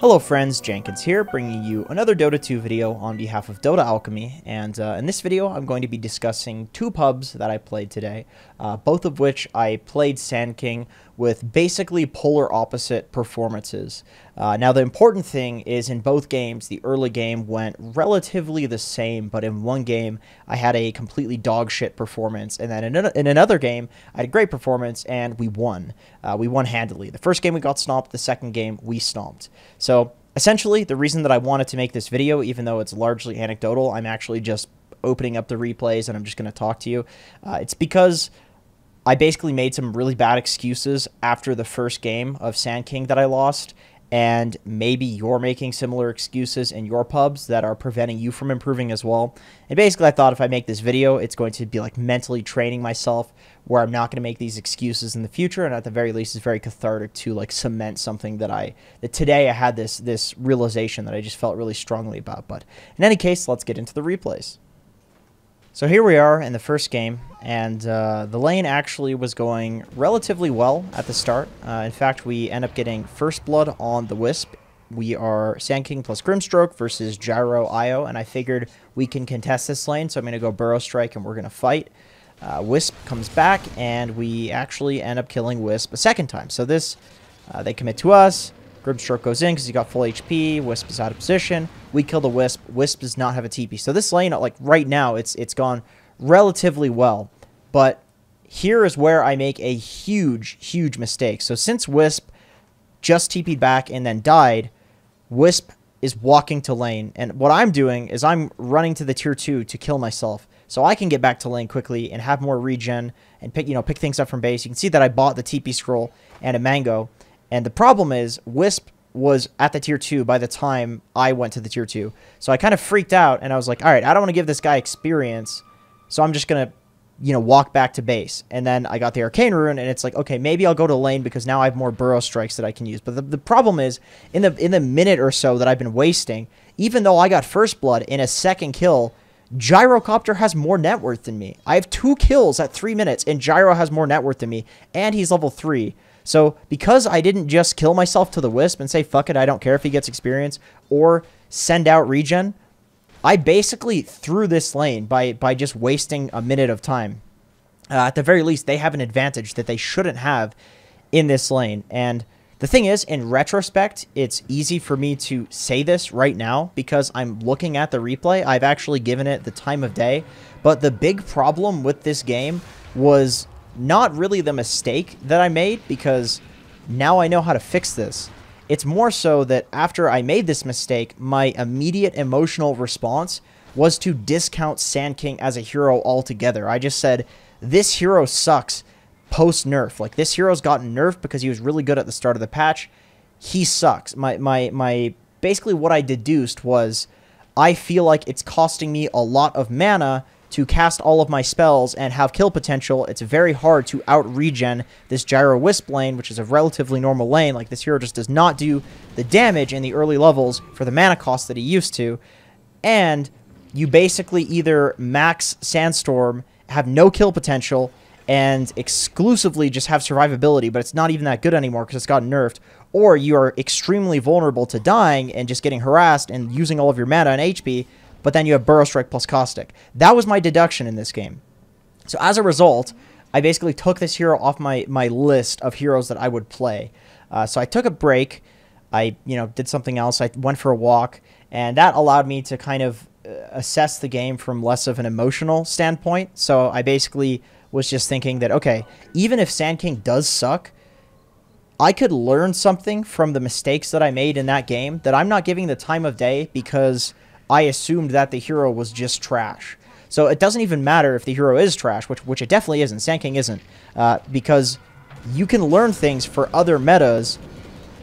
Hello friends, Jenkins here, bringing you another Dota 2 video on behalf of Dota Alchemy, and uh, in this video I'm going to be discussing two pubs that I played today, uh, both of which I played Sand King with basically polar opposite performances. Uh, now, the important thing is in both games, the early game went relatively the same, but in one game, I had a completely dogshit performance, and then in, an- in, another game, I had a great performance, and we won. Uh, we won handily. The first game, we got stomped. The second game, we stomped. So, essentially, the reason that I wanted to make this video, even though it's largely anecdotal, I'm actually just opening up the replays and I'm just going to talk to you. Uh, it's because. I basically made some really bad excuses after the first game of Sand King that I lost, and maybe you're making similar excuses in your pubs that are preventing you from improving as well. And basically, I thought if I make this video, it's going to be like mentally training myself where I'm not going to make these excuses in the future. And at the very least, it's very cathartic to like cement something that I that today I had this this realization that I just felt really strongly about. But in any case, let's get into the replays. So here we are in the first game, and uh, the lane actually was going relatively well at the start. Uh, in fact, we end up getting first blood on the Wisp. We are Sand King plus Grimstroke versus Gyro Io, and I figured we can contest this lane, so I'm going to go Burrow Strike and we're going to fight. Uh, Wisp comes back, and we actually end up killing Wisp a second time. So this, uh, they commit to us, Grimstroke goes in because he got full HP. Wisp is out of position. We kill the Wisp. Wisp does not have a TP. So this lane, like right now, it's it's gone relatively well. But here is where I make a huge, huge mistake. So since Wisp just TP'd back and then died, Wisp is walking to lane. And what I'm doing is I'm running to the tier two to kill myself so I can get back to lane quickly and have more regen and pick you know pick things up from base. You can see that I bought the TP scroll and a mango and the problem is, Wisp was at the tier 2 by the time I went to the tier 2. So I kind of freaked out and I was like, all right, I don't want to give this guy experience. So I'm just going to, you know, walk back to base. And then I got the Arcane Rune and it's like, okay, maybe I'll go to lane because now I have more Burrow Strikes that I can use. But the, the problem is, in the, in the minute or so that I've been wasting, even though I got first blood in a second kill, Gyrocopter has more net worth than me. I have two kills at three minutes and Gyro has more net worth than me. And he's level 3. So because I didn't just kill myself to the Wisp and say, fuck it, I don't care if he gets experience, or send out regen, I basically threw this lane by, by just wasting a minute of time. Uh, at the very least, they have an advantage that they shouldn't have in this lane. And the thing is, in retrospect, it's easy for me to say this right now because I'm looking at the replay. I've actually given it the time of day. But the big problem with this game was not really the mistake that I made because now I know how to fix this. It's more so that after I made this mistake, my immediate emotional response was to discount Sand King as a hero altogether. I just said, this hero sucks post nerf. Like this hero's gotten nerfed because he was really good at the start of the patch. He sucks. My my my basically what I deduced was I feel like it's costing me a lot of mana to cast all of my spells and have kill potential, it's very hard to out-regen this Gyro Wisp lane, which is a relatively normal lane. Like, this hero just does not do the damage in the early levels for the mana cost that he used to. And you basically either max Sandstorm, have no kill potential, and exclusively just have survivability, but it's not even that good anymore because it's got nerfed, or you are extremely vulnerable to dying and just getting harassed and using all of your mana and HP, but then you have Burrow Strike plus Caustic. That was my deduction in this game. So as a result, I basically took this hero off my, my list of heroes that I would play. Uh, so I took a break. I, you know, did something else. I went for a walk, and that allowed me to kind of uh, assess the game from less of an emotional standpoint. So I basically was just thinking that okay, even if Sand King does suck, I could learn something from the mistakes that I made in that game that I'm not giving the time of day because I assumed that the hero was just trash. So it doesn't even matter if the hero is trash, which which it definitely isn't. Sand King isn't, uh, because you can learn things for other metas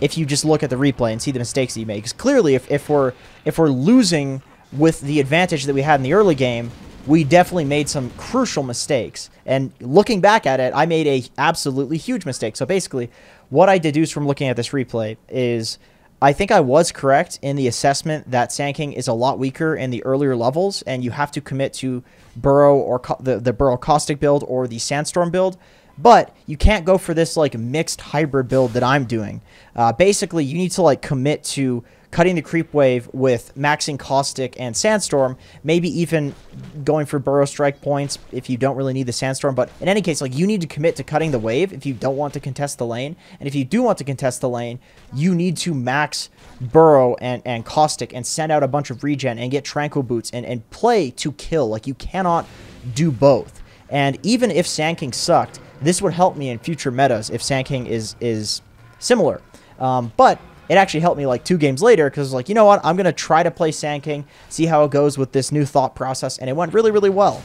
if you just look at the replay and see the mistakes he makes. Clearly, if, if we're if we're losing with the advantage that we had in the early game, we definitely made some crucial mistakes. And looking back at it, I made a absolutely huge mistake. So basically, what I deduce from looking at this replay is I think I was correct in the assessment that Sanking is a lot weaker in the earlier levels, and you have to commit to Burrow or co- the, the Burrow Caustic build or the Sandstorm build. But you can't go for this like mixed hybrid build that I'm doing. Uh, basically, you need to like commit to cutting the creep wave with maxing Caustic and Sandstorm, maybe even going for Burrow Strike points if you don't really need the Sandstorm. But in any case, like you need to commit to cutting the wave if you don't want to contest the lane. And if you do want to contest the lane, you need to max Burrow and, and Caustic and send out a bunch of regen and get Tranquil Boots and, and play to kill. Like you cannot do both. And even if Sand King sucked, this would help me in future metas if Sand King is, is similar. Um, but it actually helped me like two games later because like, you know what? I'm going to try to play Sand King, see how it goes with this new thought process, and it went really, really well.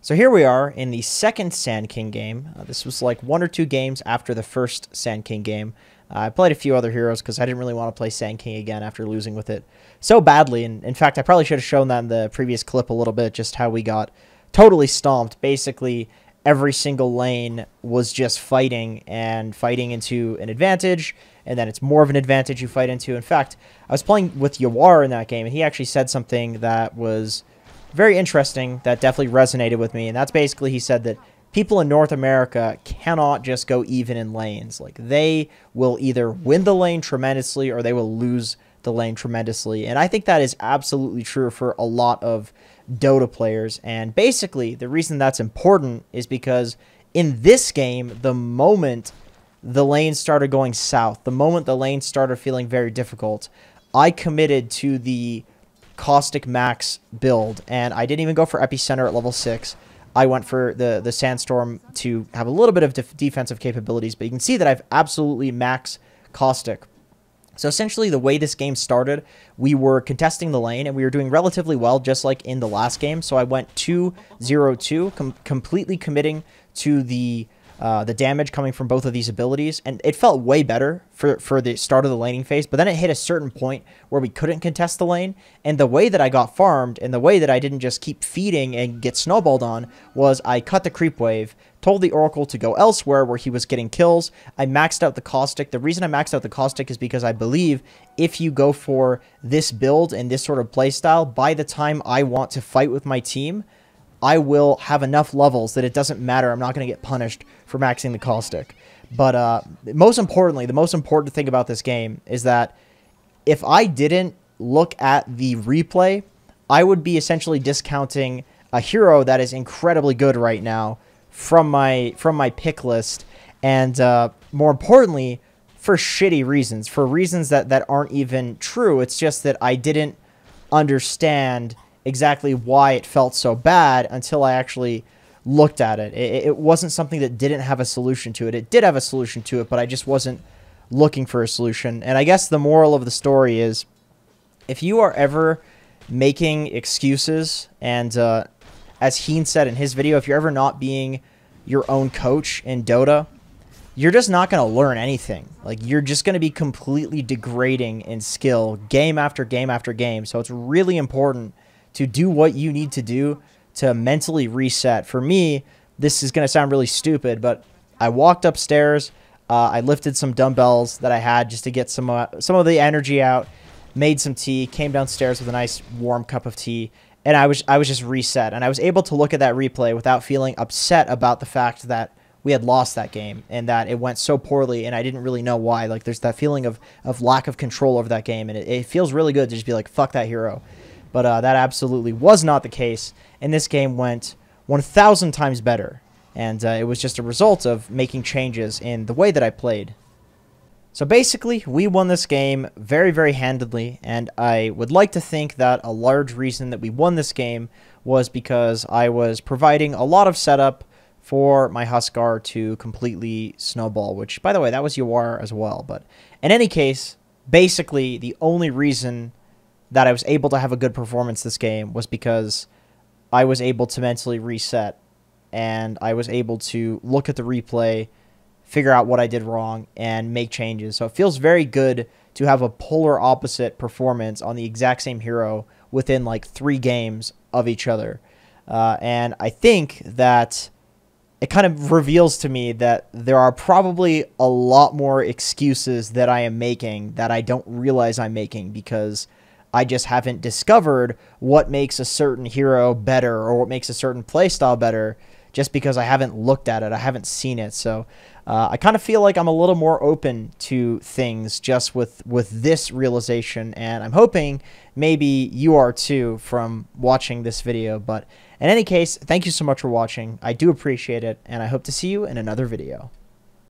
So here we are in the second Sand King game. Uh, this was like one or two games after the first Sand King game. Uh, I played a few other heroes because I didn't really want to play Sand King again after losing with it so badly. And in fact, I probably should have shown that in the previous clip a little bit, just how we got totally stomped. Basically, every single lane was just fighting and fighting into an advantage and then it's more of an advantage you fight into. In fact, I was playing with Yawar in that game, and he actually said something that was very interesting that definitely resonated with me, and that's basically he said that people in North America cannot just go even in lanes. Like they will either win the lane tremendously or they will lose the lane tremendously. And I think that is absolutely true for a lot of Dota players. And basically, the reason that's important is because in this game, the moment the lane started going south, the moment the lane started feeling very difficult, I committed to the Caustic Max build, and I didn't even go for Epicenter at level 6. I went for the, the Sandstorm to have a little bit of def defensive capabilities, but you can see that I've absolutely max Caustic. So essentially, the way this game started, we were contesting the lane, and we were doing relatively well, just like in the last game. So I went 2-0-2, com completely committing to the uh, the damage coming from both of these abilities, and it felt way better for, for the start of the laning phase. But then it hit a certain point where we couldn't contest the lane, and the way that I got farmed and the way that I didn't just keep feeding and get snowballed on was I cut the creep wave, told the Oracle to go elsewhere where he was getting kills. I maxed out the Caustic. The reason I maxed out the Caustic is because I believe if you go for this build and this sort of playstyle, by the time I want to fight with my team, I will have enough levels that it doesn't matter. I'm not going to get punished for maxing the caustic. But uh, most importantly, the most important thing about this game is that if I didn't look at the replay, I would be essentially discounting a hero that is incredibly good right now from my from my pick list, and uh, more importantly, for shitty reasons, for reasons that that aren't even true. It's just that I didn't understand exactly why it felt so bad until I actually looked at it. it. It wasn't something that didn't have a solution to it. It did have a solution to it, but I just wasn't looking for a solution. And I guess the moral of the story is if you are ever making excuses and uh, as Heen said in his video, if you're ever not being your own coach in Dota, you're just not going to learn anything. Like, you're just going to be completely degrading in skill game after game after game. So, it's really important to do what you need to do to mentally reset. For me, this is going to sound really stupid, but I walked upstairs. Uh, I lifted some dumbbells that I had just to get some uh, some of the energy out. Made some tea. Came downstairs with a nice warm cup of tea, and I was I was just reset. And I was able to look at that replay without feeling upset about the fact that we had lost that game and that it went so poorly and I didn't really know why. Like there's that feeling of of lack of control over that game and it, it feels really good to just be like fuck that hero. But uh, that absolutely was not the case, and this game went 1,000 times better. And uh, it was just a result of making changes in the way that I played. So basically, we won this game very, very handedly, and I would like to think that a large reason that we won this game was because I was providing a lot of setup for my Huskar to completely snowball, which, by the way, that was UR as well. But in any case, basically, the only reason that I was able to have a good performance this game was because I was able to mentally reset and I was able to look at the replay, figure out what I did wrong, and make changes. So it feels very good to have a polar opposite performance on the exact same hero within like three games of each other. Uh, and I think that it kind of reveals to me that there are probably a lot more excuses that I am making that I don't realize I'm making because I just haven't discovered what makes a certain hero better or what makes a certain playstyle better just because I haven't looked at it. I haven't seen it. So uh, I kind of feel like I'm a little more open to things just with, with this realization. And I'm hoping maybe you are too from watching this video. But in any case, thank you so much for watching. I do appreciate it. And I hope to see you in another video.